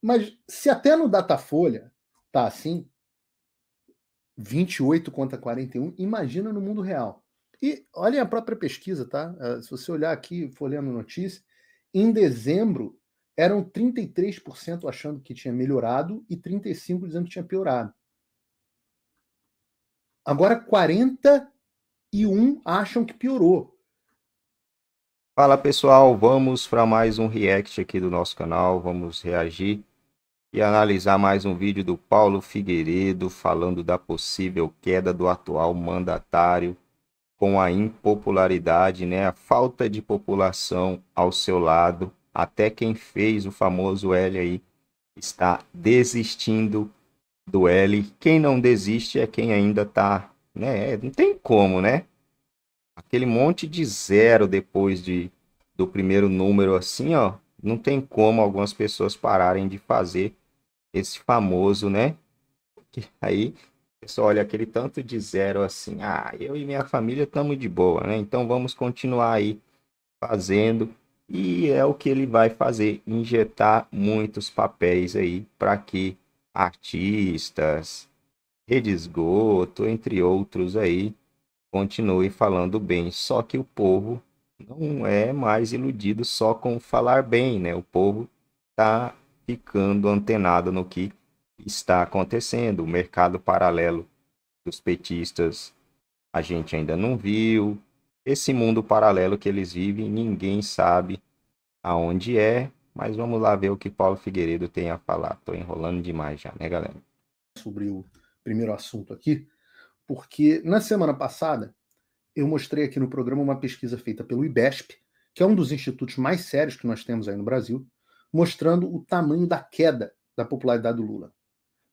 Mas se até no Datafolha tá assim, 28 contra 41, imagina no mundo real. E olhem a própria pesquisa, tá? Ah, se você olhar aqui, for lendo notícia, em dezembro eram 33% achando que tinha melhorado e 35% dizendo que tinha piorado. Agora 41 acham que piorou. Fala pessoal, vamos para mais um react aqui do nosso canal, vamos reagir e analisar mais um vídeo do Paulo Figueiredo falando da possível queda do atual mandatário com a impopularidade, né, a falta de população ao seu lado, até quem fez o famoso L aí está desistindo do L. Quem não desiste é quem ainda está, né, não tem como, né? aquele monte de zero depois de, do primeiro número assim, ó, não tem como algumas pessoas pararem de fazer esse famoso, né? aí pessoal olha aquele tanto de zero assim, ah, eu e minha família estamos de boa, né? Então vamos continuar aí fazendo e é o que ele vai fazer, injetar muitos papéis aí para que artistas, rede esgoto, entre outros aí, continue falando bem. Só que o povo não é mais iludido só com falar bem, né? O povo está ficando antenado no que está acontecendo. O mercado paralelo dos petistas a gente ainda não viu. Esse mundo paralelo que eles vivem, ninguém sabe aonde é. Mas vamos lá ver o que Paulo Figueiredo tem a falar. Estou enrolando demais já, né, galera? Sobre o primeiro assunto aqui, porque na semana passada eu mostrei aqui no programa uma pesquisa feita pelo IBESP, que é um dos institutos mais sérios que nós temos aí no Brasil, mostrando o tamanho da queda da popularidade do Lula.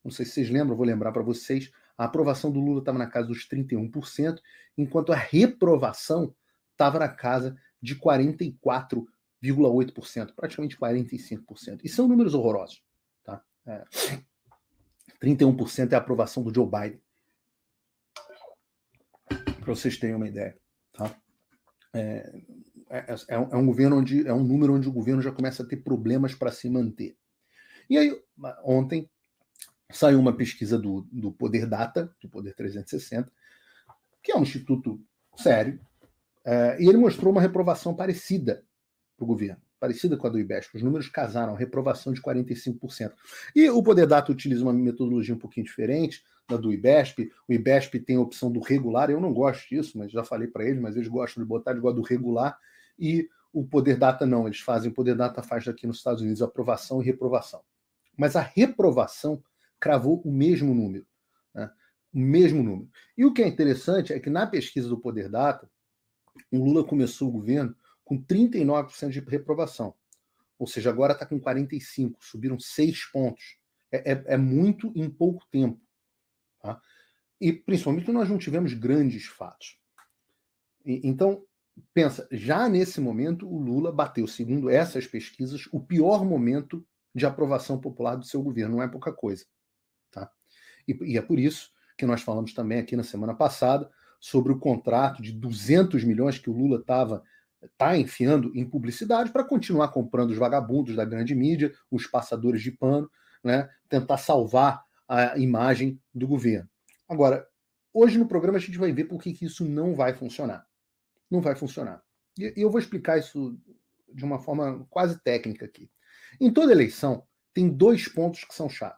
Não sei se vocês lembram, vou lembrar para vocês, a aprovação do Lula estava na casa dos 31%, enquanto a reprovação estava na casa de 44,8%, praticamente 45%. E são números horrorosos. Tá? É. 31% é a aprovação do Joe Biden para vocês terem uma ideia. Tá? É, é, é, é, é, um governo onde é um número onde o governo já começa a ter problemas para se manter. E aí, ontem saiu uma pesquisa do, do Poder Data, do Poder 360, que é um instituto sério, é, e ele mostrou uma reprovação parecida para o governo, parecida com a do IBESP. Os números casaram, reprovação de 45%. E o Poder Data utiliza uma metodologia um pouquinho diferente, da do IBESP. O IBESP tem a opção do regular, eu não gosto disso, mas já falei para eles, mas eles gostam de botar, eles gostam do regular. E o Poder Data não, eles fazem, o Poder Data faz daqui nos Estados Unidos aprovação e reprovação. Mas a reprovação cravou o mesmo número. Né? O mesmo número. E o que é interessante é que na pesquisa do Poder Data, o Lula começou o governo com 39% de reprovação. Ou seja, agora está com 45%, subiram 6 pontos. É, é, é, muito em pouco tempo. Tá? E, principalmente, nós não tivemos grandes fatos. E, então, pensa, já nesse momento, o Lula bateu, segundo essas pesquisas, o pior momento de aprovação popular do seu governo. Não é pouca coisa. Tá? E, e é por isso que nós falamos também aqui na semana passada sobre o contrato de 200 milhões que o Lula estava tá enfiando em publicidade para continuar comprando os vagabundos da grande mídia, os passadores de pano, né? tentar salvar a imagem do governo. Agora, hoje no programa a gente vai ver por que, que isso não vai funcionar. Não vai funcionar. E eu vou explicar isso de uma forma quase técnica aqui. Em toda eleição, tem dois pontos que são chave.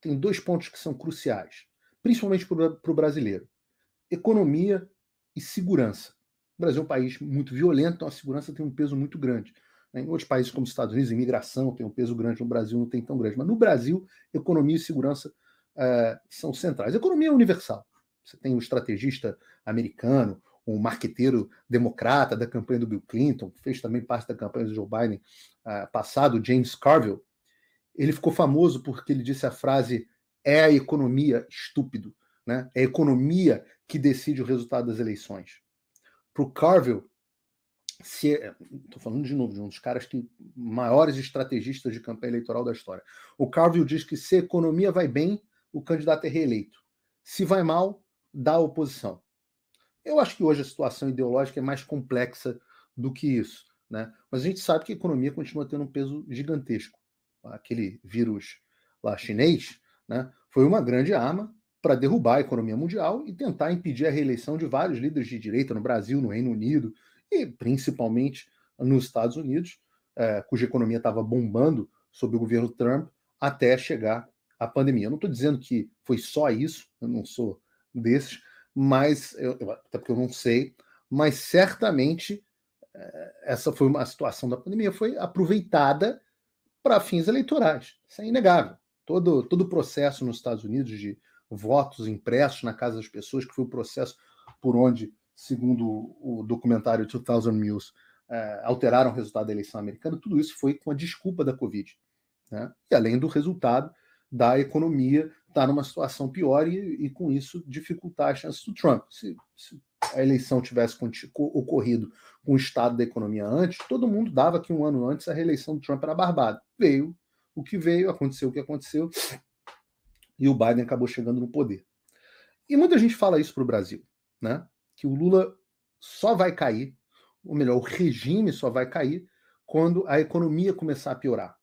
Tem dois pontos que são cruciais, principalmente para o brasileiro: economia e segurança. O Brasil é um país muito violento, então a segurança tem um peso muito grande. Né, em outros países, como os Estados Unidos, imigração tem um peso grande, no Brasil não tem tão grande. Mas no Brasil, economia e segurança eh, são centrais. Economia é universal. Você tem um estrategista americano, um marqueteiro democrata da campanha do Bill Clinton, que fez também parte da campanha do Joe Biden ah, passado, James Carville. Ele ficou famoso porque ele disse a frase: é a economia, estúpido. Né? É a economia que decide o resultado das eleições. Para o Carville, Estou é, falando de novo de um dos caras que maiores estrategistas de campanha eleitoral da história. O Carville diz que se a economia vai bem, o candidato é reeleito. Se vai mal, dá oposição. Eu acho que hoje a situação ideológica é mais complexa do que isso. Né? Mas a gente sabe que a economia continua tendo um peso gigantesco. Aquele vírus lá chinês né, foi uma grande arma para derrubar a economia mundial e tentar impedir a reeleição de vários líderes de direita no Brasil, no Reino Unido, e principalmente nos Estados Unidos, é, cuja economia estava bombando sob o governo Trump até chegar a pandemia. Eu não estou dizendo que foi só isso, eu não sou desses, mas eu, até porque eu não sei, mas certamente é, essa foi uma a situação da pandemia foi aproveitada para fins eleitorais. Isso é inegável. Todo, todo o processo nos Estados Unidos de votos impressos na casa das pessoas, que foi o processo por onde segundo o documentário 2000 News, é, alteraram o resultado da eleição americana, tudo isso foi com a desculpa da Covid. Né? E além do resultado da economia estar tá numa situação pior e, e, com isso dificultar a chance do Trump. Se, se a eleição tivesse ocorrido com o estado da economia antes, todo mundo dava que um ano antes a reeleição do Trump era barbada. Veio o que veio, aconteceu o que aconteceu, e o Biden acabou chegando no poder. E muita gente fala isso para o Brasil. Né? que o Lula só vai cair, ou melhor, o regime só vai cair quando a economia começar a piorar.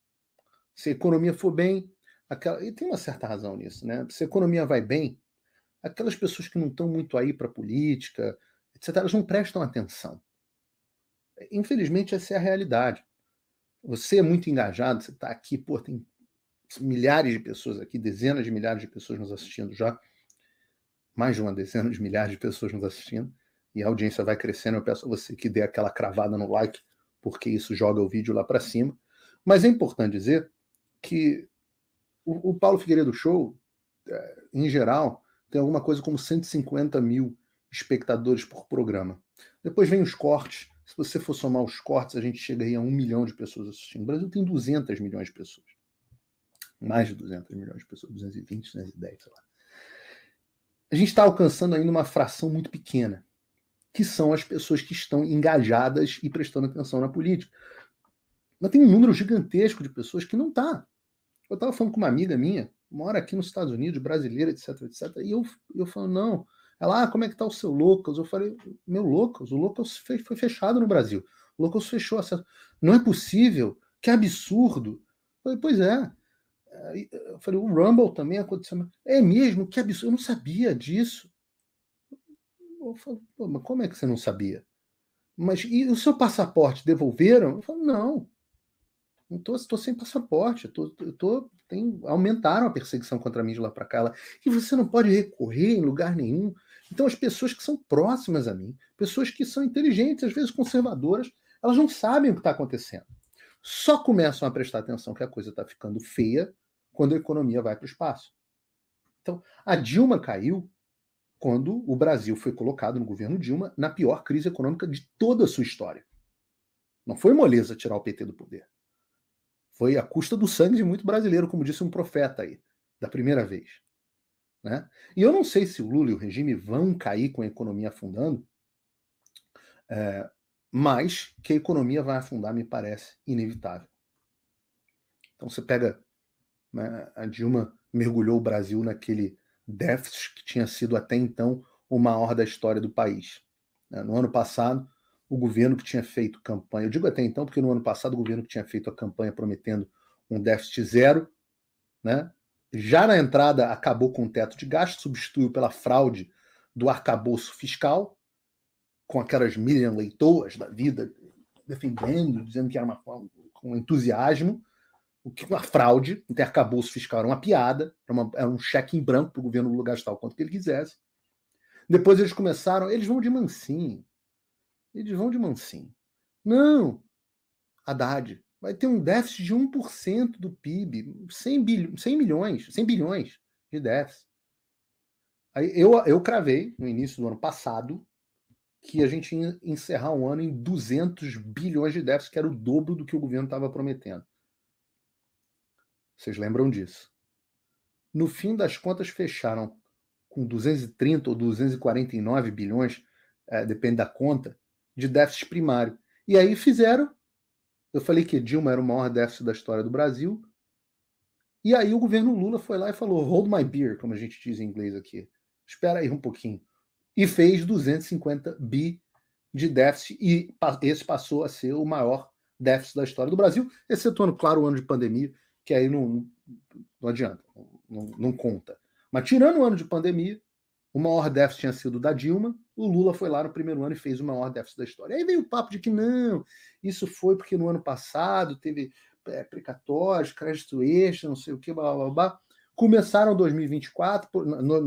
Se a economia for bem, aquela... e tem uma certa razão nisso, né? Se a economia vai bem, aquelas pessoas que não estão muito aí para política, etc., elas não prestam atenção. Infelizmente, essa é a realidade. Você é muito engajado, você está aqui, pô, tem milhares de pessoas aqui, dezenas de milhares de pessoas nos assistindo já mais de uma dezena de milhares de pessoas nos assistindo e a audiência vai crescendo. Eu peço a você que dê aquela cravada no like, porque isso joga o vídeo lá para cima. Mas é importante dizer que o, o Paulo Figueiredo Show, é, em geral, tem alguma coisa como 150 mil espectadores por programa. Depois vem os cortes. Se você for somar os cortes, a gente chega aí a um milhão de pessoas assistindo. O Brasil tem 200 milhões de pessoas. Mais de 200 milhões de pessoas, 220, 210, sei lá a gente está alcançando ainda uma fração muito pequena, que são as pessoas que estão engajadas e prestando atenção na política. Mas tem um número gigantesco de pessoas que não está. Eu estava falando com uma amiga minha, mora aqui nos Estados Unidos, brasileira, etc, etc, e eu, eu falo, não. Ela, ah, como é que está o seu Locals? Eu falei, meu Locals? O Locals foi, foi fechado no Brasil. O Locals fechou acesso. Não é possível? Que absurdo! Eu falei, pois é. Eu falei, o Rumble também aconteceu. É mesmo? Que absurdo. Eu não sabia disso. Eu falei, mas como é que você não sabia? Mas e o seu passaporte devolveram? Eu não. Não sem passaporte. Eu tô, eu tô, tem, aumentaram a perseguição contra mim de lá para cá. Lá. E você não pode recorrer em lugar nenhum. Então, as pessoas que são próximas a mim, pessoas que são inteligentes, às vezes conservadoras, elas não sabem o que está acontecendo. Só começam a prestar atenção que a coisa está ficando feia quando a economia vai para o espaço. Então, a Dilma caiu quando o Brasil foi colocado no governo Dilma na pior crise econômica de toda a sua história. Não foi moleza tirar o PT do poder. Foi a custa do sangue de muito brasileiro, como disse um profeta aí, da primeira vez. Né? E eu não sei se o Lula e o regime vão cair com a economia afundando, é, mas que a economia vai afundar me parece inevitável. Então você pega né? A Dilma mergulhou o Brasil naquele déficit que tinha sido até então o maior da história do país. Né. No ano passado, o governo que tinha feito campanha, eu digo até então porque no ano passado o governo que tinha feito a campanha prometendo um déficit zero, né? já na entrada acabou com o teto de gasto, substituiu pela fraude do arcabouço fiscal, com aquelas Miriam Leitoas da vida defendendo, dizendo que era uma, com entusiasmo, o que uma fraude, intercabouço fiscal era uma piada, era, uma, era um cheque em branco para o governo gastar o quanto que ele quisesse. Depois eles começaram, eles vão de mansinho. Eles vão de mansinho. Não, Haddad, vai ter um déficit de 1% do PIB, 100, 100 milhões, 100 bilhões de déficit. Aí eu, eu cravei, no início do ano passado, que a gente ia encerrar o ano em 200 bilhões de déficit, que era o dobro do que o governo estava prometendo. Vocês lembram disso? No fim das contas, fecharam com 230 ou 249 bilhões, é, depende da conta, de déficit primário. E aí fizeram. Eu falei que Dilma era o maior déficit da história do Brasil. E aí o governo Lula foi lá e falou: hold my beer, como a gente diz em inglês aqui. Espera aí um pouquinho. E fez 250 bi de déficit, e esse passou a ser o maior déficit da história do Brasil, excetuando, claro, o ano de pandemia, que aí não, não adianta, não, não conta. Mas tirando o ano de pandemia, o maior déficit tinha sido da Dilma, o Lula foi lá no primeiro ano e fez o maior déficit da história. Aí veio o papo de que não, isso foi porque no ano passado teve é, precatórios, crédito extra, não sei o que, blá blá blá. Começaram 2024,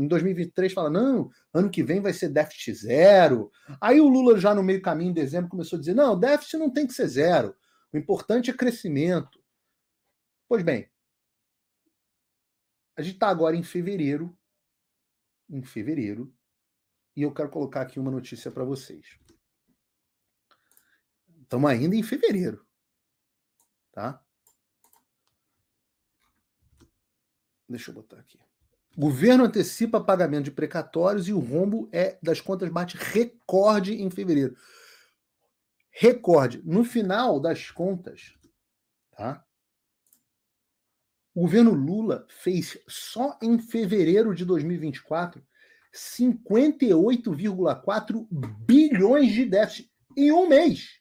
em 2023 fala não, ano que vem vai ser déficit zero. Aí o Lula já no meio caminho, em dezembro, começou a dizer, não, déficit não tem que ser zero, o importante é crescimento. Pois bem, a gente está agora em fevereiro, em fevereiro, e eu quero colocar aqui uma notícia para vocês. Estamos ainda em fevereiro, tá? Deixa eu botar aqui. Governo antecipa pagamento de precatórios e o rombo é das contas bate recorde em fevereiro. Recorde. No final das contas, tá? O governo Lula fez só em fevereiro de 2024 58,4 bilhões de déficit em um mês.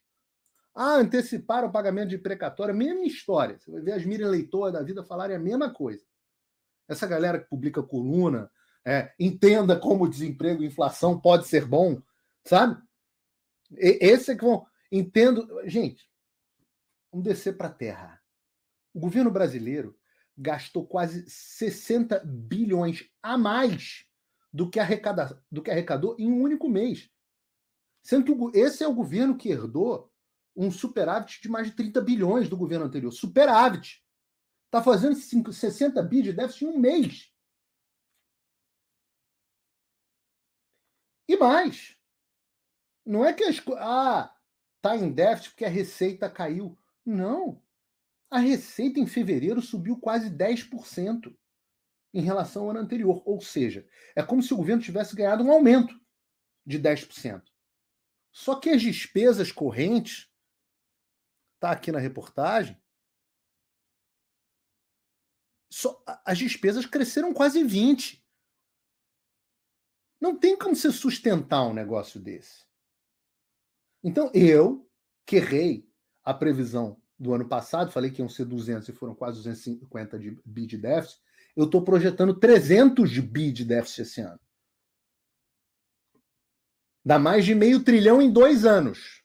Ah, anteciparam o pagamento de precatória, mesma história. Você vai ver as Miriam eleitoras da vida falarem a mesma coisa. Essa galera que publica coluna, é, entenda como desemprego e inflação pode ser bom, sabe? E, esse é que vão. Entendo. Gente, vamos descer para a terra. O governo brasileiro gastou quase 60 bilhões a mais do que, arrecada, do que arrecadou em um único mês. Sendo que esse é o governo que herdou um superávit de mais de 30 bilhões do governo anterior. Superávit. Está fazendo 5, 60 bilhões de déficit em um mês. E mais. Não é que as, ah, tá em déficit porque a receita caiu. Não. A receita em fevereiro subiu quase 10% em relação ao ano anterior. Ou seja, é como se o governo tivesse ganhado um aumento de 10%. Só que as despesas correntes, está aqui na reportagem, só, as despesas cresceram quase 20%. Não tem como se sustentar um negócio desse. Então eu, que errei a previsão do ano passado, falei que iam ser 200 e foram quase 250 de bi de déficit, eu estou projetando 300 de bi de déficit esse ano. Dá mais de meio trilhão em dois anos.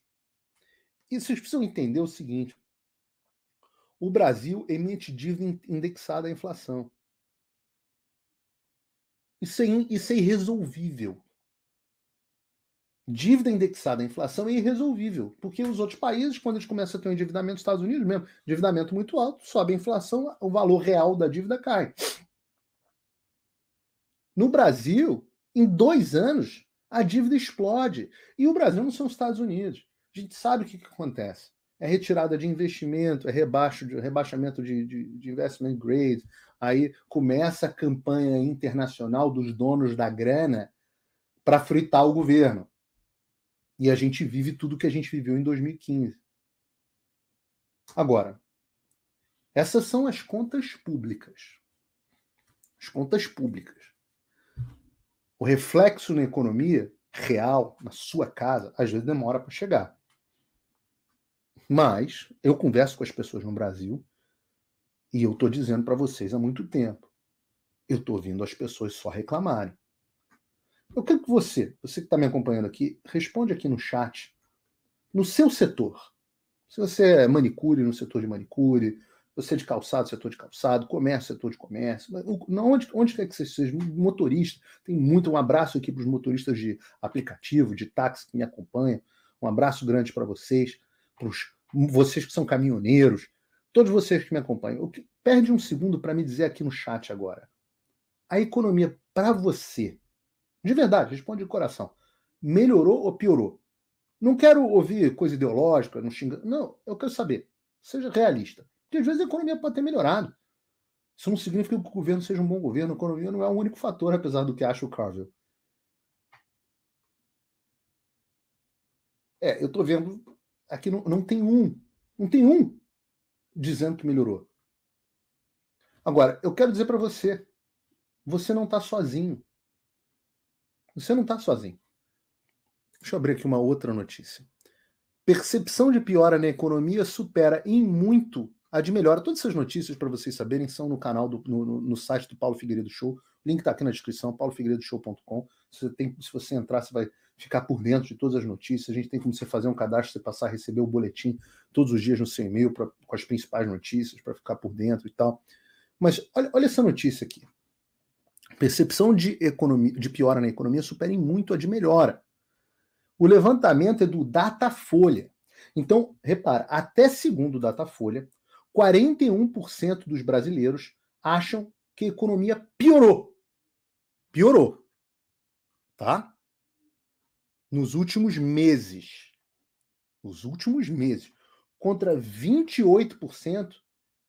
E vocês precisam entender o seguinte: o Brasil emite dívida indexada à inflação. Isso é, isso é irresolvível. Dívida indexada à inflação é irresolvível, porque os outros países, quando eles começam a ter um endividamento, Estados Unidos mesmo, endividamento muito alto, sobe a inflação, o valor real da dívida cai. No Brasil, em dois anos, a dívida explode. E o Brasil não são os Estados Unidos. A gente sabe o que, que acontece. É retirada de investimento, é rebaixo de, rebaixamento de, de, de investment grade. Aí começa a campanha internacional dos donos da grana para fritar o governo e a gente vive tudo que a gente viveu em 2015. Agora, essas são as contas públicas. As contas públicas. O reflexo na economia real, na sua casa, às vezes demora para chegar. Mas eu converso com as pessoas no Brasil e eu estou dizendo para vocês há muito tempo. Eu estou ouvindo as pessoas só reclamarem. Eu quero que você, você que está me acompanhando aqui, responde aqui no chat, no seu setor. Se você é manicure, no setor de manicure, você é de calçado, setor de calçado, comércio, setor de comércio, onde, onde quer que você seja, motorista, tem muito, um abraço aqui para os motoristas de aplicativo, de táxi que me acompanham, um abraço grande para vocês, para vocês que são caminhoneiros, todos vocês que me acompanham. Perde um segundo para me dizer aqui no chat agora. A economia para você de verdade, responde de coração. Melhorou ou piorou? Não quero ouvir coisa ideológica, não xinga. Não, eu quero saber. Seja realista. Porque às vezes a economia pode ter melhorado. Isso não significa que o governo seja um bom governo. A economia não é o único fator, apesar do que acha o Carvel. É, eu estou vendo aqui não, não tem um, não tem um dizendo que melhorou. Agora, eu quero dizer para você, você não está sozinho. Você não está sozinho. Deixa eu abrir aqui uma outra notícia. Percepção de piora na economia supera em muito a de melhora. Todas essas notícias, para vocês saberem, são no canal, do, no, no site do Paulo Figueiredo Show. O link está aqui na descrição, paulofigueiredoshow.com. Se, se você entrar, você vai ficar por dentro de todas as notícias. A gente tem como você fazer um cadastro, você passar a receber o boletim todos os dias no seu e-mail pra, com as principais notícias, para ficar por dentro e tal. Mas olha, olha essa notícia aqui percepção de, economia, de piora na economia supere muito a de melhora. O levantamento é do Datafolha. Então, repara, até segundo o Datafolha, 41% dos brasileiros acham que a economia piorou. Piorou. Tá? Nos últimos meses. Nos últimos meses. Contra 28%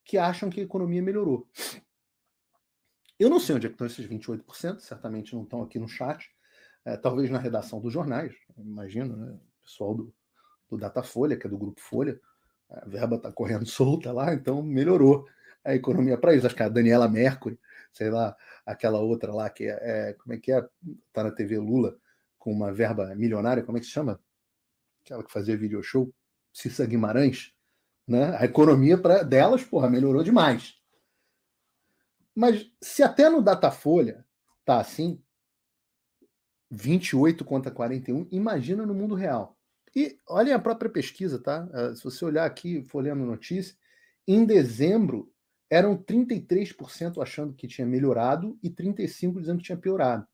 que acham que a economia melhorou. Eu não sei onde é estão esses 28%, certamente não estão aqui no chat, é, talvez na redação dos jornais, imagino, né? o pessoal do, do Datafolha, que é do Grupo Folha, é, a verba está correndo solta lá, então melhorou a economia para isso. Acho que a Daniela Mercury, sei lá, aquela outra lá que é, é como é que é, está na TV Lula, com uma verba milionária, como é que se chama? Aquela que fazia video show, Cissa Guimarães, né? A economia pra, delas, porra, melhorou demais. Mas se até no Datafolha tá assim, 28 contra 41, imagina no mundo real. E olhem a própria pesquisa, tá? Ah, se você olhar aqui, for lendo notícia, em dezembro eram 33% achando que tinha melhorado e 35% dizendo que tinha piorado.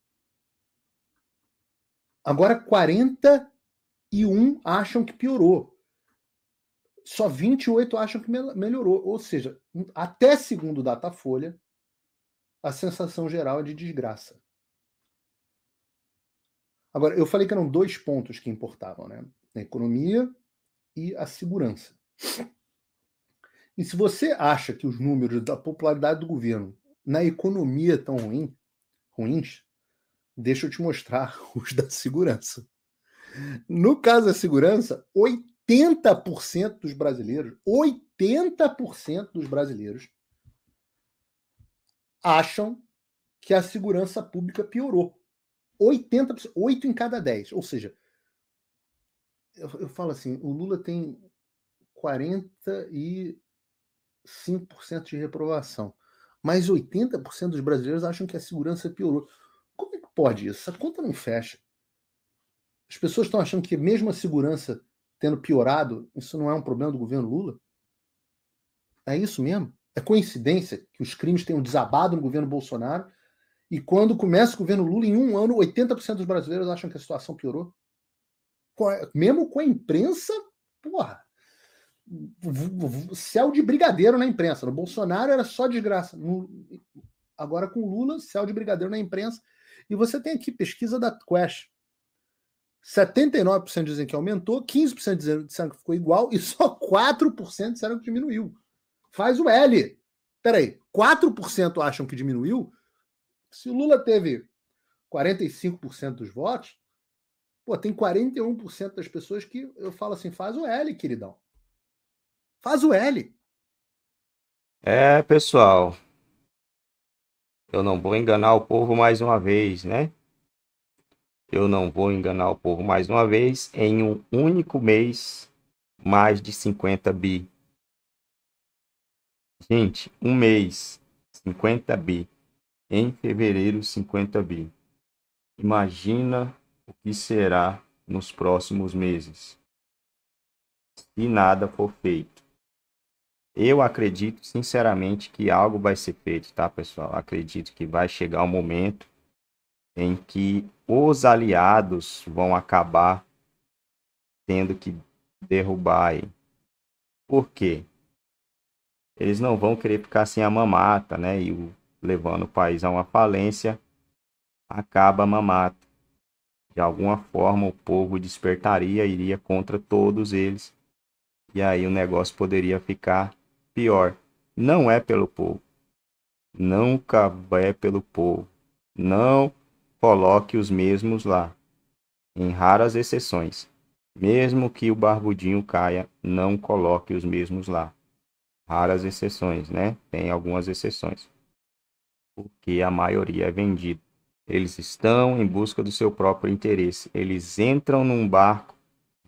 Agora 41 acham que piorou. Só 28 acham que melhorou. Ou seja, até segundo o Datafolha, a sensação geral é de desgraça. Agora, eu falei que eram dois pontos que importavam, né? A economia e a segurança. E se você acha que os números da popularidade do governo na economia estão ruim, ruins, deixa eu te mostrar os da segurança. No caso da segurança, 80% dos brasileiros, 80% dos brasileiros acham que a segurança pública piorou. 80%, 8 em cada 10. Ou seja, eu, eu falo assim, o Lula tem 45% de reprovação. Mas 80% dos brasileiros acham que a segurança piorou. Como é que pode isso? Essa conta não fecha. As pessoas estão achando que mesmo a segurança tendo piorado, isso não é um problema do governo Lula? É isso mesmo? É coincidência que os crimes tenham desabado no governo Bolsonaro e quando começa o governo Lula, em um ano, 80% dos brasileiros acham que a situação piorou? Mesmo com a imprensa, porra, céu de brigadeiro na imprensa. No Bolsonaro era só desgraça. No, agora com Lula, céu de brigadeiro na imprensa. E você tem aqui pesquisa da Quest. 79% dizem que aumentou, 15% disseram que ficou igual e só 4% disseram que diminuiu faz o L. Peraí, 4% acham que diminuiu? Se o Lula teve 45% dos votos, pô, tem 41% das pessoas que eu falo assim, faz o L, queridão. Faz o L. É, pessoal. Eu não vou enganar o povo mais uma vez, né? Eu não vou enganar o povo mais uma vez. Em um único mês, mais de 50 bi Gente, um mês, 50 bi. Em fevereiro, 50 bi. Imagina o que será nos próximos meses, se nada for feito. Eu acredito sinceramente que algo vai ser feito, tá, pessoal? Acredito que vai chegar o um momento em que os aliados vão acabar tendo que derrubar. Aí. Por quê? eles não vão querer ficar sem a mamata, né? E o, levando o país a uma falência, acaba a mamata. De alguma forma, o povo despertaria, iria contra todos eles, e aí o negócio poderia ficar pior. Não é pelo povo. Nunca é pelo povo. Não coloque os mesmos lá. Em raras exceções. Mesmo que o barbudinho caia, não coloque os mesmos lá raras exceções, né? Tem algumas exceções. Porque a maioria é vendida. Eles estão em busca do seu próprio interesse. Eles entram num barco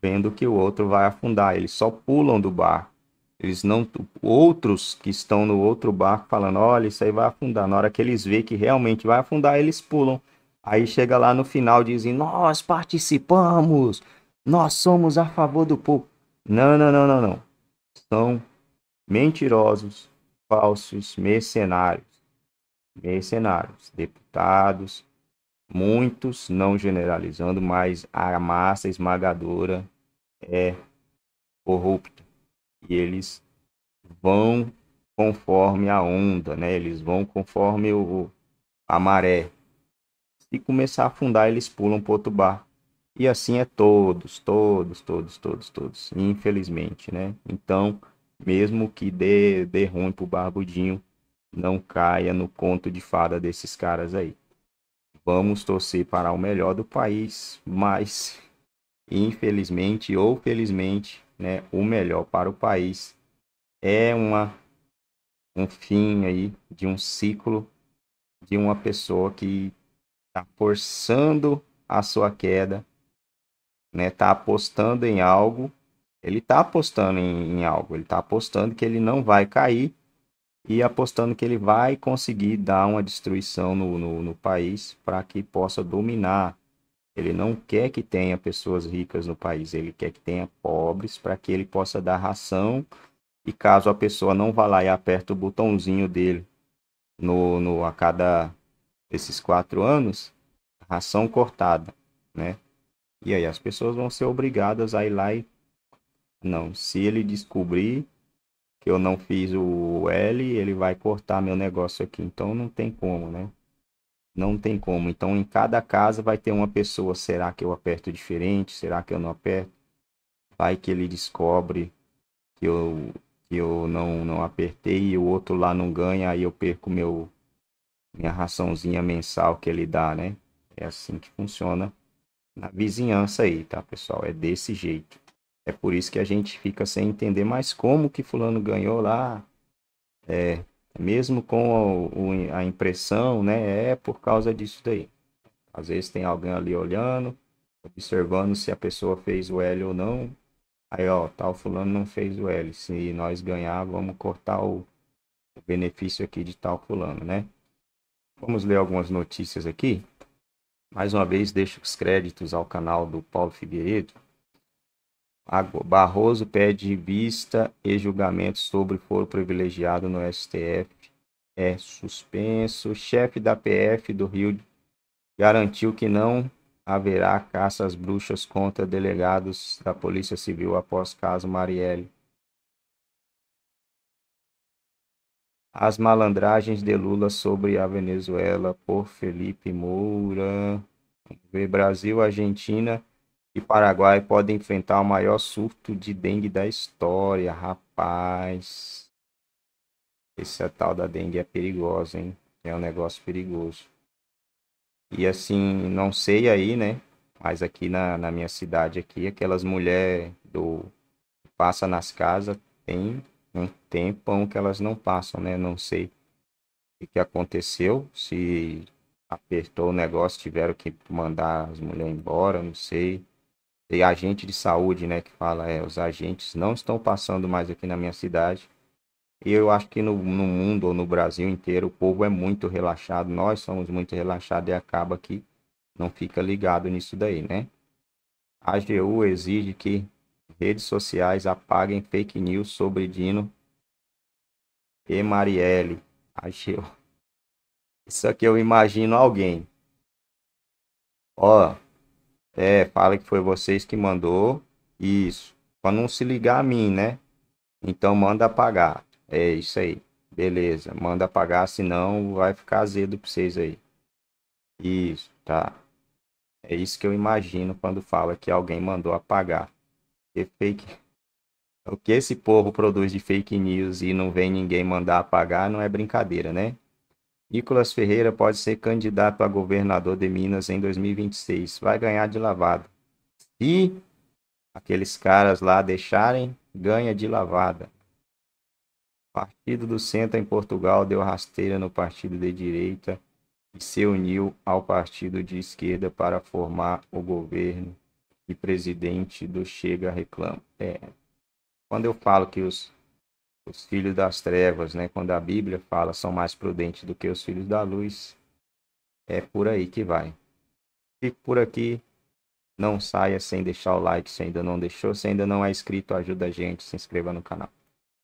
vendo que o outro vai afundar. Eles só pulam do barco. Eles não outros que estão no outro barco falando, olha, isso aí vai afundar. Na hora que eles vêem que realmente vai afundar, eles pulam. Aí chega lá no final dizem, nós participamos, nós somos a favor do povo. Não, não, não, não, não. São mentirosos, falsos, mercenários, mercenários, deputados, muitos, não generalizando, mas a massa esmagadora é corrupta. E eles vão conforme a onda, né? Eles vão conforme o, a maré. Se começar a afundar, eles pulam para outro bar E assim é todos, todos, todos, todos, todos, infelizmente, né? Então, mesmo que dê, dê ruim pro Barbudinho, não caia no conto de fada desses caras aí. Vamos torcer para o melhor do país, mas infelizmente ou felizmente, né, o melhor para o país é uma um fim aí de um ciclo de uma pessoa que está forçando a sua queda, né, está apostando em algo ele está apostando em, em, algo, ele está apostando que ele não vai cair e apostando que ele vai conseguir dar uma destruição no, no, no país para que possa dominar. Ele não quer que tenha pessoas ricas no país, ele quer que tenha pobres para que ele possa dar ração e caso a pessoa não vá lá e aperta o botãozinho dele no, no a cada esses quatro anos, ração cortada, né? E aí as pessoas vão ser obrigadas a ir lá e não, se ele descobrir que eu não fiz o L, ele vai cortar meu negócio aqui. Então não tem como, né? Não tem como. Então em cada casa vai ter uma pessoa. Será que eu aperto diferente? Será que eu não aperto? Vai que ele descobre que eu, que eu não, não apertei e o outro lá não ganha, aí eu perco meu minha raçãozinha mensal que ele dá, né? É assim que funciona na vizinhança aí, tá, pessoal? É desse jeito. É por isso que a gente fica sem entender mais como que fulano ganhou lá, é, mesmo com a, a impressão, né? É por causa disso daí. Às vezes tem alguém ali olhando, observando se a pessoa fez o L ou não. Aí, ó, tal fulano não fez o L. Se nós ganhar, vamos cortar o, o benefício aqui de tal fulano, né? Vamos ler algumas notícias aqui. Mais uma vez, deixo os créditos ao canal do Paulo Figueiredo Barroso pede vista e julgamento sobre foro privilegiado no STF. É suspenso. Chefe da PF do Rio garantiu que não haverá caça às bruxas contra delegados da Polícia Civil após caso Marielle. As malandragens de Lula sobre a Venezuela por Felipe Moura. Vamos ver Brasil, Argentina e Paraguai podem enfrentar o maior surto de dengue da história, rapaz. Esse tal da dengue é perigosa, hein? É um negócio perigoso. E assim, não sei aí, né? Mas aqui na, na minha cidade aqui, aquelas mulheres do passa nas casas, tem um tempão que elas não passam, né? Não sei o que aconteceu, se apertou o negócio, tiveram que mandar as mulheres embora, não sei e agente de saúde, né, que fala, é, os agentes não estão passando mais aqui na minha cidade. E eu acho que no, no mundo ou no Brasil inteiro o povo é muito relaxado, nós somos muito relaxados e acaba que não fica ligado nisso daí, né? A AGU exige que redes sociais apaguem fake news sobre Dino e Marielle. AGU. Isso aqui eu imagino alguém. Ó, é, fala que foi vocês que mandou. Isso. Para não se ligar a mim, né? Então manda apagar. É isso aí. Beleza. Manda apagar, senão vai ficar azedo para vocês aí. Isso, tá. É isso que eu imagino quando fala que alguém mandou apagar. fake. O que esse povo produz de fake news e não vem ninguém mandar apagar não é brincadeira, né? Nicolas Ferreira pode ser candidato a governador de Minas em 2026. Vai ganhar de lavada. Se aqueles caras lá deixarem, ganha de lavada. Partido do Centro em Portugal deu rasteira no partido de direita e se uniu ao partido de esquerda para formar o governo e presidente do Chega Reclama. É. Quando eu falo que os os filhos das trevas, né? Quando a Bíblia fala são mais prudentes do que os filhos da luz, é por aí que vai. Fico por aqui. Não saia sem deixar o like se ainda não deixou. Se ainda não é inscrito, ajuda a gente, se inscreva no canal.